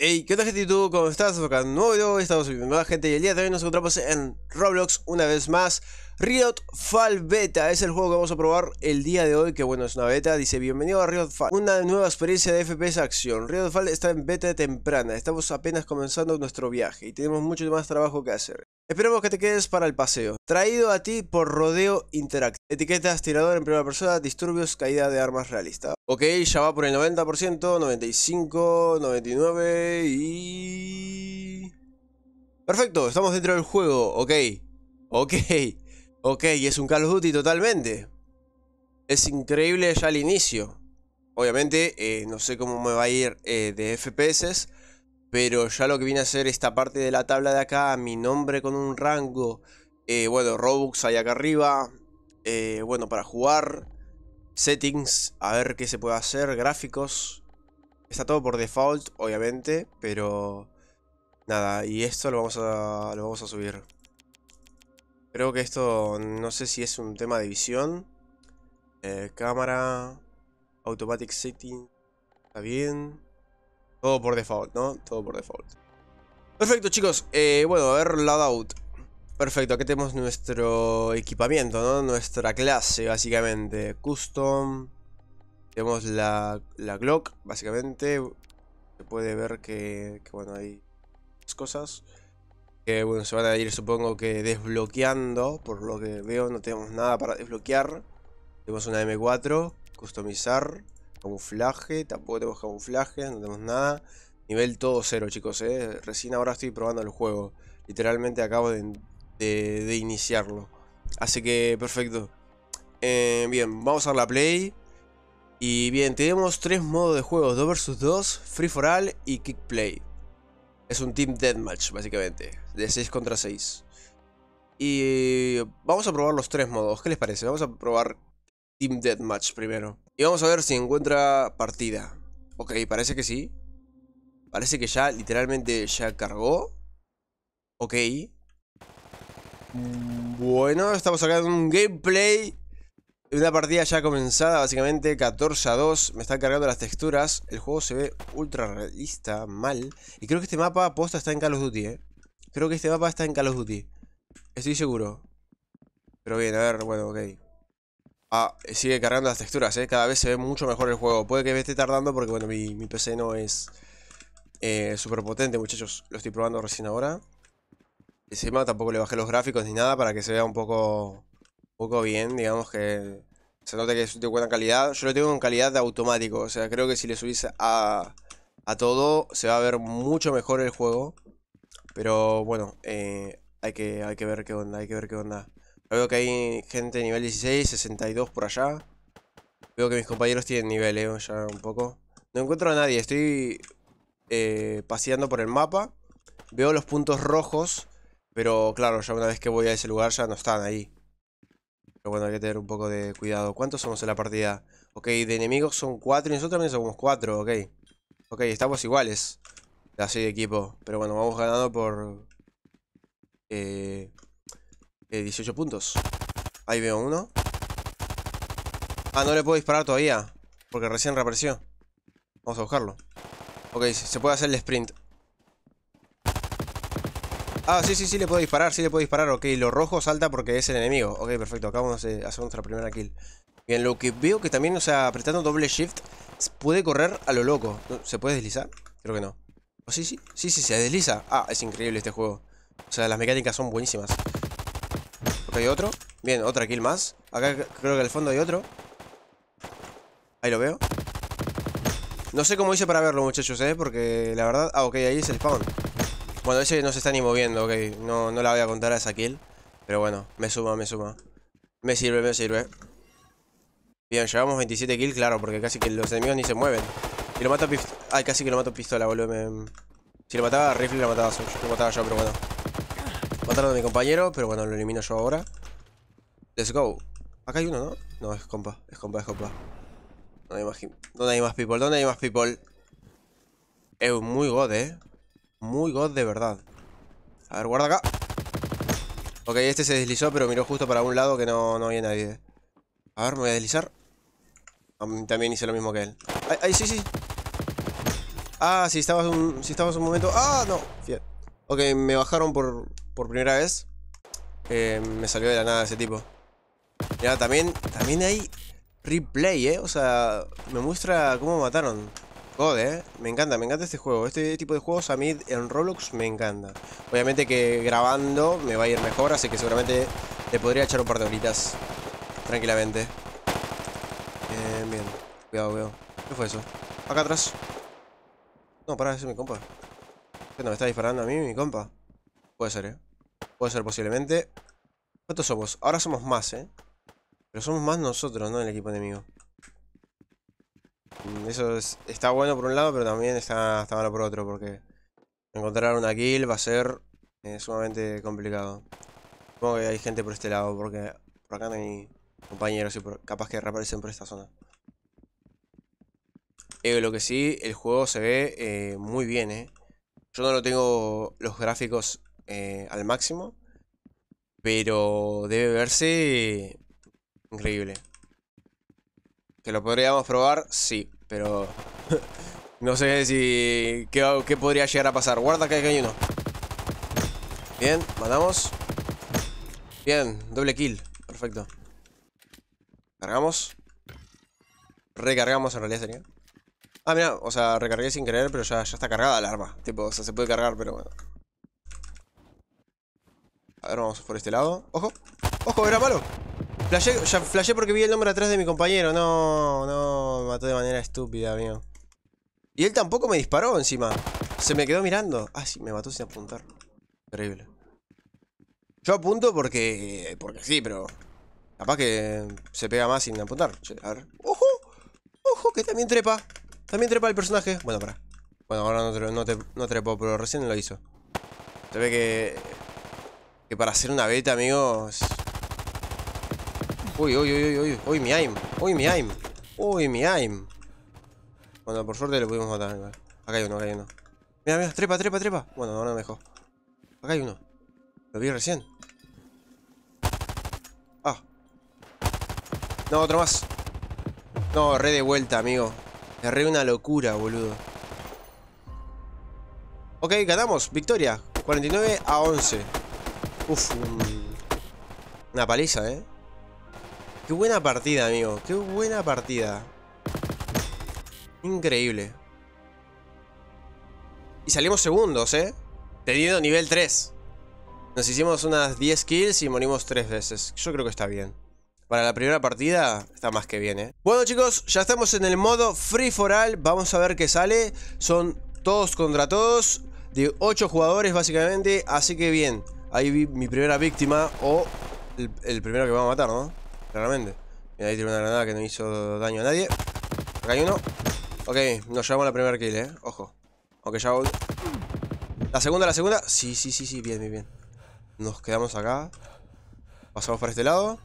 Hey, ¿qué tal gente YouTube? ¿Cómo estás? Acá nuevo, estamos viendo nueva gente y el día de hoy nos encontramos en Roblox una vez más Riot Fall Beta es el juego que vamos a probar el día de hoy, que bueno, es una beta. Dice, bienvenido a Riot Fall, una nueva experiencia de FPS acción. Riot Fall está en beta temprana, estamos apenas comenzando nuestro viaje y tenemos mucho más trabajo que hacer. Esperemos que te quedes para el paseo. Traído a ti por Rodeo Interact. Etiquetas tirador en primera persona, disturbios, caída de armas realista. Ok, ya va por el 90%, 95, 99 y... Perfecto, estamos dentro del juego, ok. Ok. Ok, es un Call of Duty totalmente. Es increíble ya al inicio. Obviamente, eh, no sé cómo me va a ir eh, de FPS. Pero ya lo que viene a ser esta parte de la tabla de acá, mi nombre con un rango. Eh, bueno, Robux hay acá arriba. bueno, para jugar. Settings, a ver qué se puede hacer. Gráficos. Está todo por default, obviamente. Pero nada, y esto lo vamos a, lo vamos a subir. Creo que esto, no sé si es un tema de visión. Eh, cámara, automatic setting, está bien. Todo por default, ¿no? Todo por default. Perfecto, chicos. Eh, bueno, a ver, loadout. Perfecto, aquí tenemos nuestro equipamiento, ¿no? Nuestra clase, básicamente. Custom. Tenemos la, la Glock, básicamente. Se puede ver que, que bueno, hay cosas bueno, se van a ir supongo que desbloqueando. Por lo que veo no tenemos nada para desbloquear. Tenemos una M4. Customizar. Camuflaje. Tampoco tenemos camuflaje. No tenemos nada. Nivel todo cero chicos. Eh. Recién ahora estoy probando el juego. Literalmente acabo de, iniciarlo. Así que perfecto. Eh, bien, vamos a la play. Y bien, tenemos tres modos de juego, 2 vs 2, Free for All y Kick Play. Es un Team Deathmatch, básicamente. De 6 contra 6. Y vamos a probar los tres modos. ¿Qué les parece? Vamos a probar Team Deathmatch primero. Y vamos a ver si encuentra partida. Ok, parece que sí. Parece que ya literalmente ya cargó. Ok. Bueno, estamos acá en un gameplay una partida ya comenzada, básicamente 14 a 2. Me están cargando las texturas. El juego se ve ultra realista, mal. Y creo que este mapa aposta está en Call of Duty, ¿eh? Creo que este mapa está en Call of Duty. Estoy seguro. Pero bien, a ver, bueno, ok. Ah, sigue cargando las texturas, ¿eh? Cada vez se ve mucho mejor el juego. Puede que me esté tardando porque, bueno, mi, PC no es eh, súper potente, muchachos. Lo estoy probando recién ahora. Encima tampoco le bajé los gráficos ni nada para que se vea un poco poco bien, digamos que se nota que es de buena calidad. Yo lo tengo en calidad de automático, o sea, creo que si le subís a, a todo se va a ver mucho mejor el juego. Pero bueno, eh, hay, que, hay que ver qué onda, hay que ver qué onda. Veo que hay gente nivel 16, 62 por allá. Veo que mis compañeros tienen nivel, eh, ya un poco. No encuentro a nadie, estoy eh, paseando por el mapa. Veo los puntos rojos, pero claro, ya una vez que voy a ese lugar ya no están ahí. Pero bueno, hay que tener un poco de cuidado. ¿Cuántos somos en la partida? Ok, de enemigos son cuatro y nosotros también somos cuatro, ok. Ok, estamos iguales. Así de equipo. Pero bueno, vamos ganando por... Eh, eh, 18 puntos. Ahí veo uno. Ah, no le puedo disparar todavía. Porque recién reapareció. Vamos a buscarlo. Ok, se puede hacer el sprint. Ah, sí, sí, sí, le puedo disparar, sí le puedo disparar. Ok, lo rojo salta porque es el enemigo. Ok, perfecto, acá vamos a hacer nuestra primera kill. Bien, lo que veo que también, o sea, apretando doble shift, puede correr a lo loco. ¿Se puede deslizar? Creo que no. ¿O oh, sí, sí, sí, sí, se desliza. Ah, es increíble este juego. O sea, las mecánicas son buenísimas. Ok, otro. Bien, otra kill más. Acá creo que al fondo hay otro. Ahí lo veo. No sé cómo hice para verlo, muchachos, ¿eh? Porque la verdad... Ah, ok, ahí es el spawn. Bueno, ese no se está ni moviendo, ok. No, no la voy a contar a esa kill. Pero bueno, me suma, me suma. Me sirve, me sirve. Bien, llevamos 27 kills, claro, porque casi que los enemigos ni se mueven. Y lo mato pistola. Ay, casi que lo mato pistola, boludo. Si lo mataba rifle, lo mataba, lo mataba yo, pero bueno. Mataron a mi compañero, pero bueno, lo elimino yo ahora. Let's go. Acá hay uno, ¿no? No, es compa, es compa, es compa. No hay más, ¿Dónde hay más people? ¿Dónde hay más people? Es muy god, eh. Muy god de verdad. A ver, guarda acá. Ok, este se deslizó, pero miró justo para un lado que no, no había nadie. A ver, me voy a deslizar. También hice lo mismo que él. ¡Ay, ay sí, sí! Ah, si estabas un, si un momento... ¡Ah, no! okay Ok, me bajaron por, por primera vez. Eh, me salió de la nada ese tipo. ya también, también hay replay, ¿eh? O sea, me muestra cómo mataron. ¿eh? Me encanta, me encanta este juego. Este tipo de juegos a mí en Roblox me encanta. Obviamente que grabando me va a ir mejor, así que seguramente le podría echar un par de horitas. Tranquilamente. Bien, eh, bien. Cuidado, cuidado. ¿Qué fue eso? Acá atrás. No, pará, ese es mi compa. ¿Qué no me está disparando a mí, mi compa? Puede ser, ¿eh? Puede ser posiblemente. ¿Cuántos somos? Ahora somos más, ¿eh? Pero somos más nosotros, ¿no? El equipo enemigo. Mm, eso está bueno por un lado, pero también está, malo por otro, porque encontrar una kill va a ser eh, sumamente complicado. Supongo que hay gente por este lado, porque por acá no hay compañeros y capaz que reaparecen por esta zona. Eh, lo que sí, el juego se ve eh, muy bien, eh. Yo no lo tengo los gráficos al máximo, pero debe verse increíble. Que lo podríamos probar, sí, pero... no sé si... Qué, podría llegar a pasar? Guarda que hay uno. Bien, mandamos, Bien, doble kill. Perfecto. Cargamos. Recargamos en realidad sería. Ah, mira, o sea, recargué sin querer, pero ya, ya está cargada la arma. Tipo, o sea, se puede cargar, pero bueno. A ver, vamos por este lado. ¡Ojo! ¡Ojo! ¡Era malo! Flashé, porque vi el nombre atrás de mi compañero. No, no, me mató de manera estúpida, mío. Y él tampoco me disparó encima. Se me quedó mirando. Ah, sí, me mató sin apuntar. Terrible Yo apunto porque. porque sí, pero. Capaz que se pega más sin apuntar. a ver. ¡Ojo! ¡Ojo! Que también trepa. También trepa el personaje. Bueno, para. Bueno, ahora no, trepo pero recién lo hizo. Se ve que. Que para hacer una beta, amigos. Uy, uy, uy, uy, uy, uy, mi aim. Uy, mi aim. Uy, mi aim. Bueno, por suerte lo pudimos matar. Acá hay uno, acá hay uno. Mira, mira, trepa, trepa, trepa. Bueno, ahora no me dejó. Acá hay uno. Lo vi recién. Ah. No, otro más. No, re de vuelta, amigo. Erré una locura, boludo. Ok, ganamos. Victoria. 49 a 11. Uf, una paliza, eh. Qué buena partida, amigo. Qué buena partida. Increíble. Y salimos segundos, ¿eh? Teniendo nivel 3. Nos hicimos unas 10 kills y morimos 3 veces. Yo creo que está bien. Para la primera partida está más que bien, ¿eh? Bueno, chicos, ya estamos en el modo Free for All. Vamos a ver qué sale. Son todos contra todos. De 8 jugadores, básicamente. Así que bien. Ahí vi mi primera víctima. O el, primero que vamos a matar, ¿no? claramente. Mira, ahí tiene una granada que no hizo daño a nadie. Acá hay uno. Ok, nos llevamos la primera kill, eh. Ojo. Aunque ya... La segunda, la segunda. Sí, sí, sí, sí. Bien, bien, bien. Nos quedamos acá. Pasamos por este lado.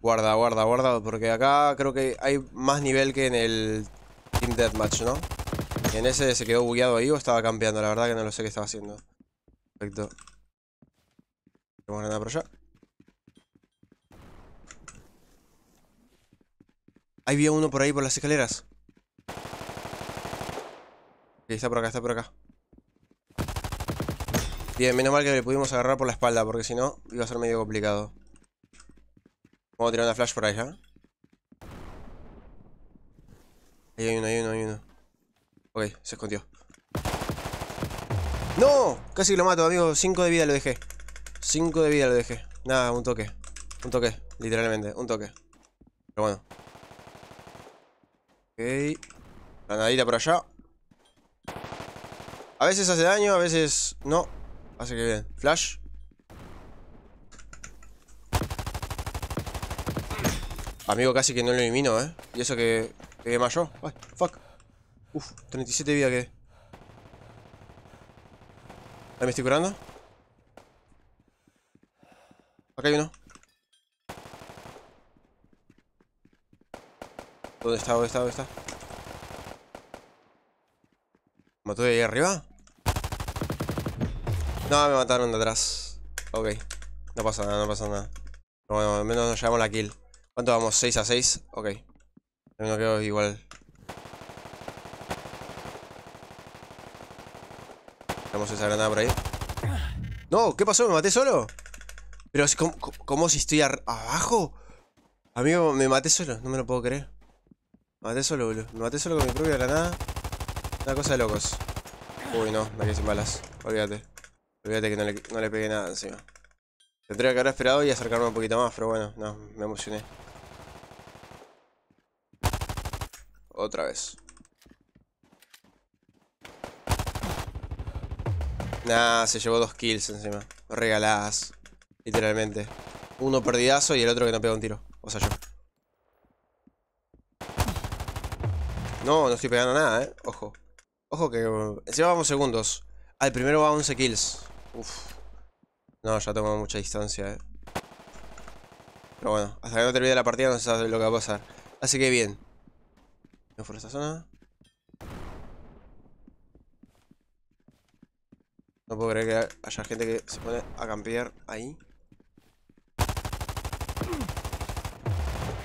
Guarda, guarda, guarda. Porque acá creo que hay más nivel que en el Team Deathmatch, ¿no? en ese se quedó bugueado ahí o estaba campeando. La verdad que no lo sé qué estaba haciendo. Perfecto. Tenemos granada por allá. Ahí había uno por ahí, por las escaleras. Sí, está por acá, está por acá. Bien, menos mal que le pudimos agarrar por la espalda, porque si no, iba a ser medio complicado. Vamos a tirar una flash por ahí, ¿ya? Ahí hay uno, hay uno, hay uno. Ok, se escondió. ¡No! Casi lo mato, amigo. Cinco de vida lo dejé. Cinco de vida lo dejé. Nada, un toque. Un toque, literalmente, un toque. Pero bueno. Ok. Granadita por allá. A veces hace daño, a veces no. Hace que bien. Flash. Amigo, casi que no lo elimino, ¿eh? Y eso que, que quema yo. fuck. Uf, 37 vida que. Ahí me estoy curando. Acá hay uno. ¿Dónde está? ¿Dónde está? ¿Dónde está? ¿Mató de ahí arriba? No, me mataron de atrás. Ok. No pasa nada, no pasa nada. bueno, al menos nos llevamos la kill. ¿Cuánto vamos? ¿6 a 6? Ok. no quedo igual. Tenemos esa granada por ahí. No, ¿qué pasó? ¿Me maté solo? Pero, ¿cómo, cómo si estoy abajo? Amigo, me maté solo. No me lo puedo creer maté solo, boludo. Me maté solo con mi propia granada. Una cosa de locos. Uy, no, me quedé sin balas. Olvídate. Olvídate que no le, no le pegué nada encima. Tendría que haber esperado y acercarme un poquito más, pero bueno, no, me emocioné. Otra vez. Nah, se llevó dos kills encima. Regaladas. Literalmente. Uno perdidazo y el otro que no pega un tiro. O sea, yo. No, no estoy pegando nada, eh. Ojo. Ojo que... Encima eh, vamos segundos. Al primero va 11 kills. Uf. No, ya tengo mucha distancia, eh. Pero bueno, hasta que no termine la partida no se sabe lo que va a pasar. Así que bien. No fuerza esta zona. No puedo creer que haya gente que se pone a campear ahí.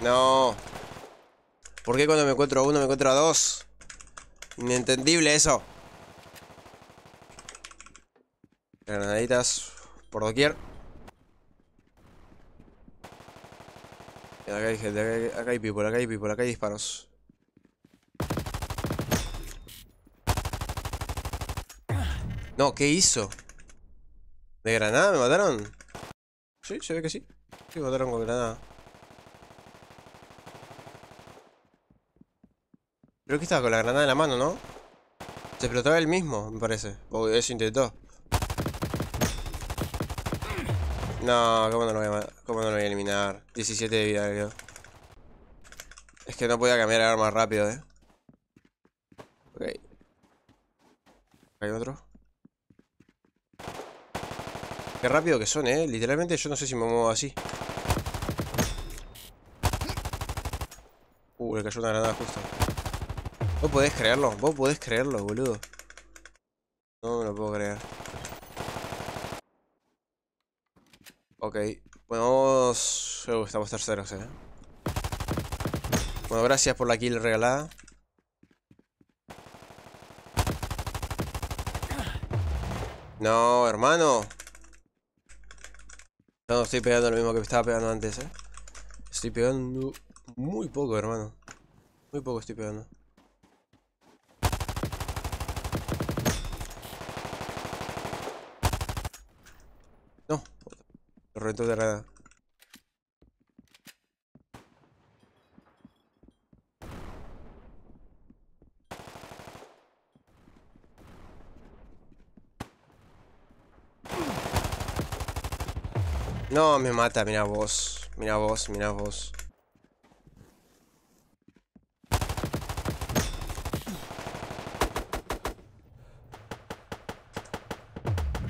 No. ¿Por qué cuando me encuentro a uno me encuentro a dos? Inentendible eso. Granaditas por doquier. Acá hay gente, acá hay, people, acá hay people, acá hay disparos. No, ¿qué hizo? ¿De granada me mataron? Sí, se ve que sí. me mataron con granada. Creo que estaba con la granada en la mano, ¿no? Se explotaba él mismo, me parece. O eso intentó. No, ¿cómo no, lo voy a, eliminar? 17 de vida, creo. Es que no podía cambiar el arma rápido, ¿eh? Ok. ¿Hay otro? Qué rápido que son, ¿eh? Literalmente yo no sé si me muevo así. Uh, le cayó una granada justo. Vos podés creerlo, vos podés creerlo, boludo. No me lo puedo creer. Ok, bueno, vamos... Uh, estamos terceros, eh. Bueno, gracias por la kill regalada. No, hermano. No, estoy pegando lo mismo que estaba pegando antes, eh. Estoy pegando muy poco, hermano. Muy poco estoy pegando. No, me mata, mira vos. Mira vos, mira vos.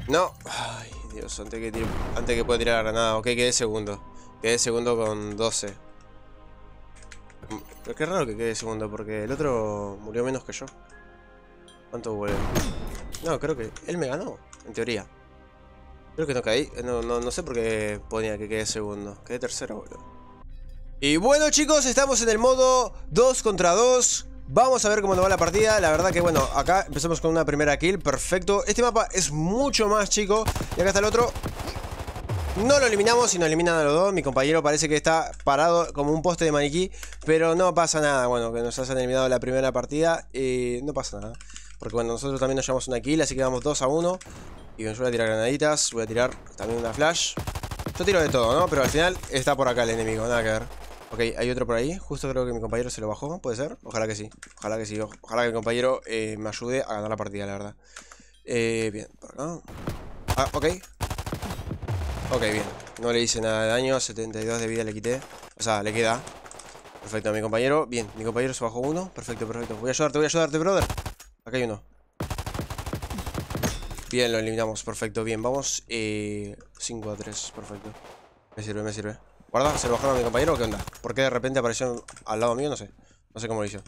No. Ay. Dios, antes que, antes que pueda tirar la granada. Ok, quedé segundo. Quedé segundo con 12. Pero qué raro que quede segundo, porque el otro murió menos que yo. ¿Cuánto vuelve? No, creo que él me ganó, en teoría. Creo que no caí. Eh, no, no sé por qué ponía que quede segundo. Quedé tercero, boludo. Y bueno chicos, estamos en el modo 2 contra 2 Vamos a ver cómo nos va la partida, la verdad que bueno, acá empezamos con una primera kill, perfecto Este mapa es mucho más chico Y acá está el otro No lo eliminamos sino eliminan a los dos Mi compañero parece que está parado como un poste de maniquí Pero no pasa nada, bueno, que nos hayan eliminado la primera partida y No pasa nada Porque bueno, nosotros también nos llevamos una kill, así que vamos 2 a 1 Y bueno, yo voy a tirar granaditas, voy a tirar también una flash Yo tiro de todo, ¿no? Pero al final está por acá el enemigo, nada que ver Ok, hay otro por ahí. Justo creo que mi compañero se lo bajó, ¿puede ser? Ojalá que sí. Ojalá que sí. Ojalá que mi compañero eh, me ayude a ganar la partida, la verdad. Eh, bien, por acá. Ah, ok. Ok, bien. No le hice nada de daño. 72 de vida le quité. O sea, le queda. Perfecto, mi compañero. Bien, mi compañero se bajó uno. Perfecto, perfecto. Voy a ayudarte, voy a ayudarte, brother. Acá hay uno. Bien, lo eliminamos. Perfecto, bien. Vamos. Eh, 5 a 3. Perfecto. Me sirve, me sirve. Guarda, ¿se lo bajaron a mi compañero o qué onda? ¿Por qué de repente aparecieron al lado mío? No sé. No sé cómo lo hizo.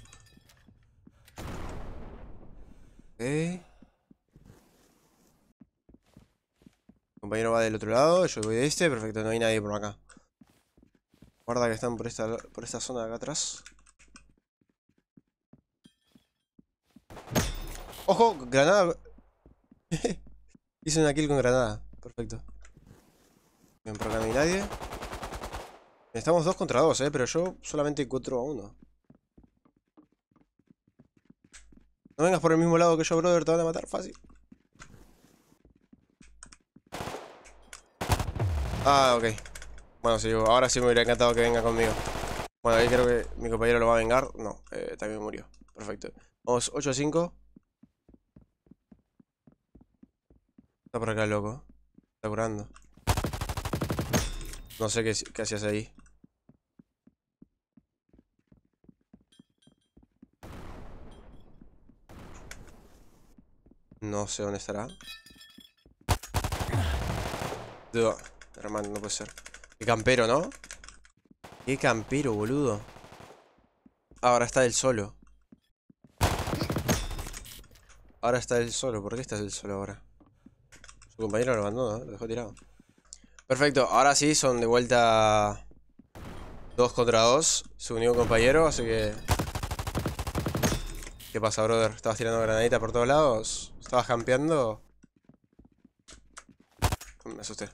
¿Eh? compañero va del otro lado, yo voy de este, perfecto, no hay nadie por acá. Guarda que están por esta, por esta zona de acá atrás. ¡Ojo! ¡Granada! Hice una kill con granada. Perfecto. Bien, por no hay nadie. Estamos dos contra dos, ¿eh? Pero yo solamente 4 a uno. No vengas por el mismo lado que yo, brother. Te van a matar fácil. Ah, ok. Bueno, sí, ahora sí me hubiera encantado que venga conmigo. Bueno, ahí creo que mi compañero lo va a vengar. No, eh, también murió. Perfecto. Vamos, 8 a 5. Está por acá, loco. Está curando. No sé qué hacías ahí. No sé dónde estará. hermano, no puede ser. Qué campero, ¿no? Qué campero, boludo. Ahora está él solo. Ahora está él solo. ¿Por qué está él solo ahora? Su compañero lo abandonó, ¿no? lo dejó tirado. Perfecto, ahora sí son de vuelta Dos contra dos. Su único compañero, así que ¿Qué pasa, brother? ¿Estabas tirando granadita por todos lados? ¿Estabas campeando? Me asusté.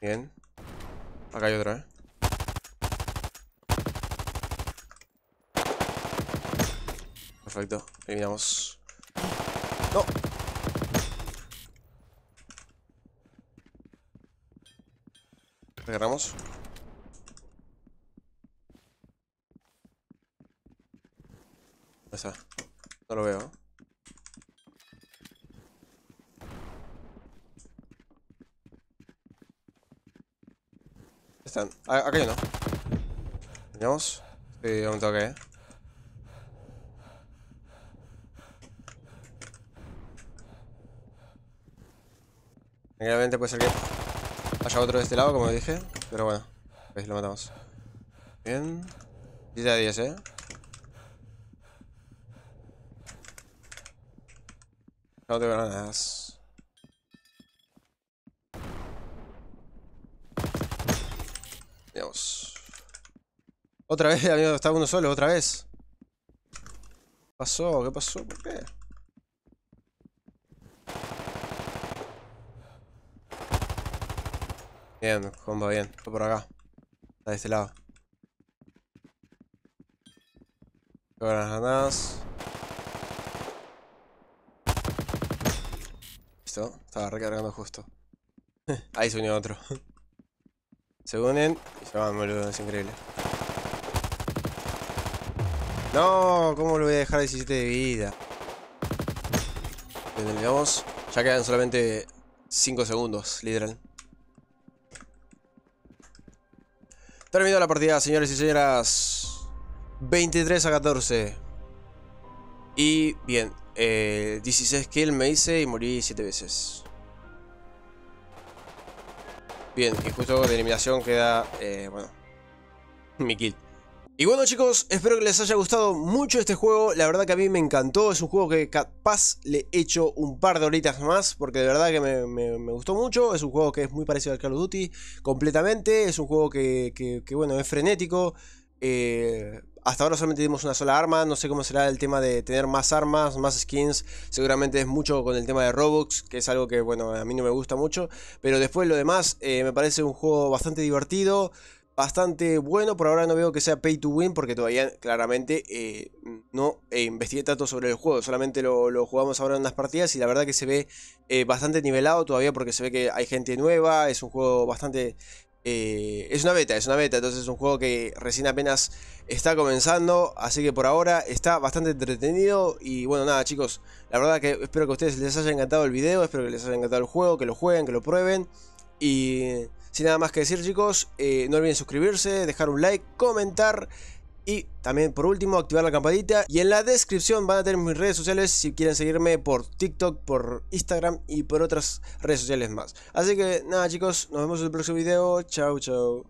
Bien. Acá hay otro, ¿eh? Perfecto. Eliminamos. ¡No! Agarramos. esa No lo veo. Están. Ah, acá hay uno. ¿Teníamos? Sí, un toque, eh. puede ser que... Haya otro de este lado, como dije. Pero bueno, lo matamos. Bien. 10 a 10, ¿eh? No tengo ganas Veamos. Otra vez, amigo, está uno solo, otra vez. ¿Qué pasó? ¿Qué pasó? ¿Por qué? Bien, combo, bien. Fue por acá. Está de este lado. las granadas. Listo. Estaba recargando justo. Ahí se unió otro. se unen y se van, boludo. Es increíble. No, ¿cómo lo voy a dejar 17 de vida? Ya quedan solamente 5 segundos, literal. Terminó la partida, señores y señoras. 23 a 14. Y bien, 16 eh, kills me hice y morí 7 veces. Bien, y justo de eliminación queda, eh, bueno, mi kill. Y bueno chicos, espero que les haya gustado mucho este juego, la verdad que a mí me encantó, es un juego que capaz le he hecho un par de horitas más, porque de verdad que me, gustó mucho, es un juego que es muy parecido al Call of Duty completamente, es un juego que, bueno, es frenético, eh, hasta ahora solamente tenemos una sola arma, no sé cómo será el tema de tener más armas, más skins, seguramente es mucho con el tema de Robux, que es algo que bueno, a mí no me gusta mucho, pero después lo demás eh, me parece un juego bastante divertido, bastante bueno. Por ahora no veo que sea pay to win porque todavía claramente eh, no eh, investigué tanto sobre el juego. Solamente lo, jugamos ahora en unas partidas y la verdad que se ve eh, bastante nivelado todavía porque se ve que hay gente nueva. Es un juego bastante... es una beta, es una beta, entonces es un juego que recién apenas está comenzando, así que por ahora está bastante entretenido y bueno nada chicos, la verdad que espero que a ustedes les haya encantado el video, espero que les haya encantado el juego, que lo jueguen, que lo prueben y sin nada más que decir chicos, eh, no olviden suscribirse, dejar un like, comentar y también por último activar la campanita. Y en la descripción van a tener mis redes sociales si quieren seguirme por TikTok, por Instagram y por otras redes sociales más. Así que nada chicos, nos vemos en el próximo video. Chao, chao.